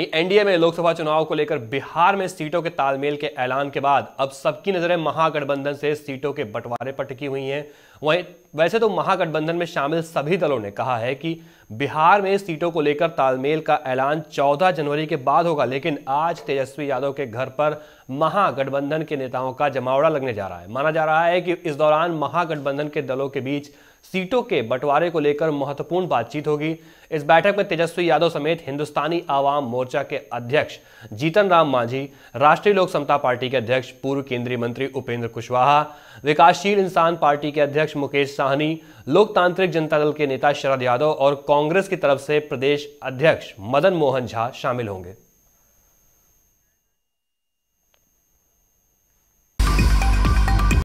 NDA में लोकसभा चुनाव को लेकर बिहार में सीटों के तालमेल के ऐलान के बाद अब सबकी नजरें महागठबंधन से सीटों के बंटवारे पर टिकी हुई हैं वहीं वैसे तो महागठबंधन में शामिल सभी दलों ने कहा है कि बिहार में सीटों को लेकर तालमेल का ऐलान 14 जनवरी के बाद होगा लेकिन आज तेजस्वी यादव के घर पर महागठबंधन के नेताओं का जमावड़ा लगने जा रहा है माना जा रहा है कि इस दौरान महागठबंधन के दलों के बीच सीटों के बंटवारे को लेकर महत्वपूर्ण बातचीत होगी इस बैठक में तेजस्वी यादव समेत हिंदुस्तानी आवाम मोर्चा के अध्यक्ष जीतन राम मांझी राष्ट्रीय लोक समता पार्टी के अध्यक्ष पूर्व केंद्रीय मंत्री उपेंद्र कुशवाहा विकासशील इंसान पार्टी के अध्यक्ष मुकेश साहनी लोकतांत्रिक जनता दल के नेता शरद यादव और कांग्रेस की तरफ से प्रदेश अध्यक्ष मदन मोहन झा शामिल होंगे